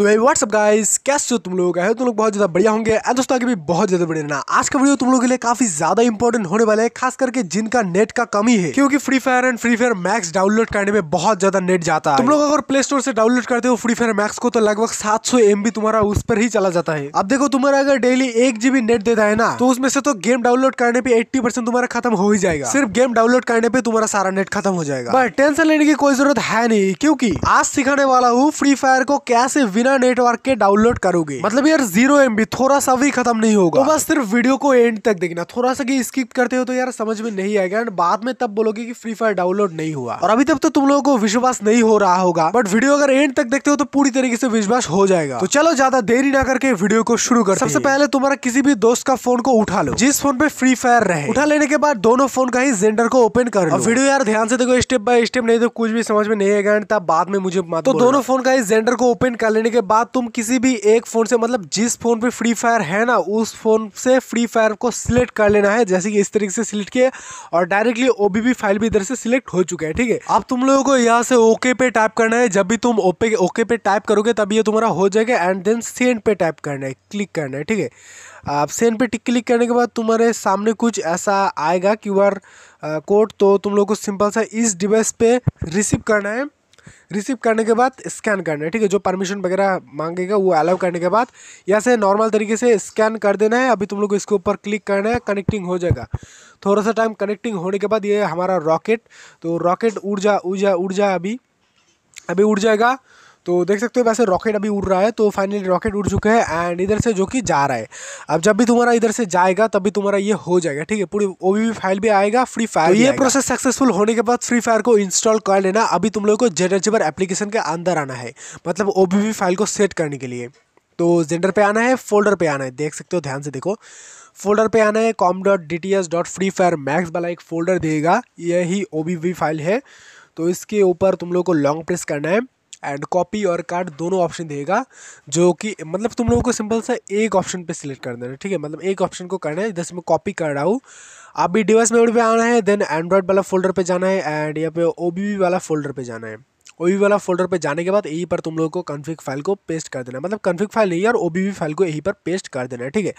सो ये WhatsApp guys कैसे हो तुम लोग आए तुम लोग बहुत ज़्यादा बढ़िया होंगे एंड दोस्तों आगे भी बहुत ज़्यादा बढ़िया रहना आज का वीडियो तुम लोगों के लिए काफ़ी ज़्यादा इंपॉर्टेंट होने वाला है खास करके जिनका नेट का कमी है क्योंकि Free Fire and Free Fire Max download करने में बहुत ज़्यादा नेट जाता है तुम लोग अगर प्ले स्टोर से डाउनलोड करते हो फ्री फायर मैक्स को तो लगभग सात सौ तुम्हारा उस पर ही चला जाता है अब देखो तुम्हारा अगर डेली एक जीबी नेट देता है ना तो उसमें से तो गेम डाउनलोड करने पर एट्टी तुम्हारा खत्म हो ही जाएगा सिर्फ गेम डाउनलोड करने पर तुम्हारा सारा नेट खत्म हो जाएगा बट टेंशन लेने की कोई जरूरत है नहीं क्योंकि आज सिखाने वाला हूँ फ्री फायर को कैसे बिना बिना नेटवर्क के डाउनलोड करोगे मतलब यार जीरो एम थोड़ा सा भी खत्म नहीं होगा तो बस सिर्फ वीडियो को एंड तक देखना थोड़ा सा स्किप करते हो तो यार समझ में नहीं आएगा एंड बाद में तब बोलोगे की फ्री फायर डाउनलोड नहीं हुआ और अभी तब तो तुम लोगों को विश्वास नहीं हो रहा होगा बट वीडियो अगर एंड तक देखते हो तो पूरी तरीके से विश्वास हो जाएगा तो चलो ज्यादा देरी ना करके वीडियो को शुरू कर सबसे पहले तुम्हारा किसी भी दोस्त का फोन को उठा लो जिस फोन पे फ्री फायर रहे उठा लेने के बाद दोनों फोन का ही जेंडर को ओपन कर लो वीडियो यार ध्यान से देखो स्टेप बाय स्टेप नहीं तो कुछ भी समझ में नहीं आएगा बाद में मुझे तो दोनों फोन का ही जेंडर को ओपन कर लेने के उसके बाद तुम किसी भी एक फ़ोन से मतलब जिस फ़ोन पे फ्री फायर है ना उस फ़ोन से फ्री फायर को सिलेक्ट कर लेना है जैसे कि इस तरीके से सिलेक्ट किए और डायरेक्टली ओ फाइल भी इधर से सिलेक्ट हो चुका है ठीक है अब तुम लोगों को यहाँ से ओके पे टाइप करना है जब भी तुम ओपे ओके पे टाइप करोगे तब ये तुम्हारा हो जाएगा एंड देन सेंड पे टाइप करना है क्लिक करना है ठीक है आप सेंड पे टिक क्लिक करने के बाद तुम्हारे सामने कुछ ऐसा आएगा क्यू आर कोड तो तुम लोग को सिंपल सा इस डिवाइस पे रिसीव करना है रिसीव करने के बाद स्कैन करना है ठीक है जो परमिशन वगैरह मांगेगा वो अलाउ करने के बाद या से नॉर्मल तरीके से स्कैन कर देना है अभी तुम लोग इसके ऊपर क्लिक करना है कनेक्टिंग हो जाएगा थोड़ा सा टाइम कनेक्टिंग होने के बाद ये हमारा रॉकेट तो रॉकेट उड़ जा उड़ जा उड़ जा अभी अभी उड़ जाएगा तो देख सकते हो वैसे रॉकेट अभी उड़ रहा है तो फाइनली रॉकेट उड़ चुके हैं एंड इधर से जो कि जा रहा है अब जब भी तुम्हारा इधर से जाएगा तभी तुम्हारा ये हो जाएगा ठीक है पूरी ओ फाइल भी आएगा फ्री तो फायर ये प्रोसेस सक्सेसफुल होने के बाद फ्री फायर को इंस्टॉल कर लेना अभी तुम लोग को जेबर एप्लीकेशन के अंदर आना है मतलब ओ फाइल को सेट करने के लिए तो जेंडर पे आना है फोल्डर पे आना है देख सकते हो ध्यान से देखो फोल्डर पे आना है com dot D T S dot Free Fire Max वाला एक फोल्डर देगा यही ओ फाइल है तो इसके ऊपर तुम लोग को लॉन्ग प्रेस करना है एंड कॉपी और कार्ड दोनों ऑप्शन देगा जो कि मतलब तुम लोगों को सिंपल सा एक ऑप्शन पे सिलेक्ट कर देना ठीक है मतलब एक ऑप्शन को करना है जैसे मैं कॉपी कर रहा हूँ आप भी डिवाइस मेमोरी पे आना है देन एंड्रॉयड वाला फोल्डर पे जाना है एंड यहाँ पे ओ वाला फोल्डर पे जाना है ओ वाला फोल्डर पे जाने के बाद यहीं पर तुम लोगों को कन्फिक फाइल को पेस्ट कर देना है मतलब कन्फिक फाइल नहीं और ओ फाइल को यहीं पर पेस्ट कर देना है ठीक है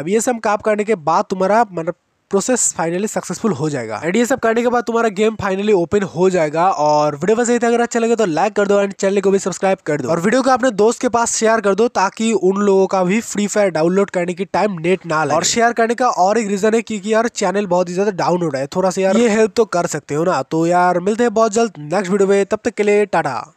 अब ये सब काम करने के बाद तुम्हारा मतलब प्रोसेस फाइनली सक्सेसफुल हो जाएगा एंड ये सब करने के बाद तुम्हारा गेम फाइनली ओपन हो जाएगा और वीडियो बस यही था अगर अच्छा लगे तो लाइक कर दो एंड चैनल को भी सब्सक्राइब कर दो और वीडियो को अपने दोस्त के पास शेयर कर दो ताकि उन लोगों का भी फ्री फायर डाउनलोड करने की टाइम नेट ना लगे और शेयर करने का और एक रीजन है क्योंकि यार चैनल बहुत ही ज्यादा डाउन हो रहा है थोड़ा सा यार ये हेल्प तो कर सकते हो ना तो यार मिलते हैं बहुत जल्द नेक्स्ट वीडियो में तब तक के लिए टाटा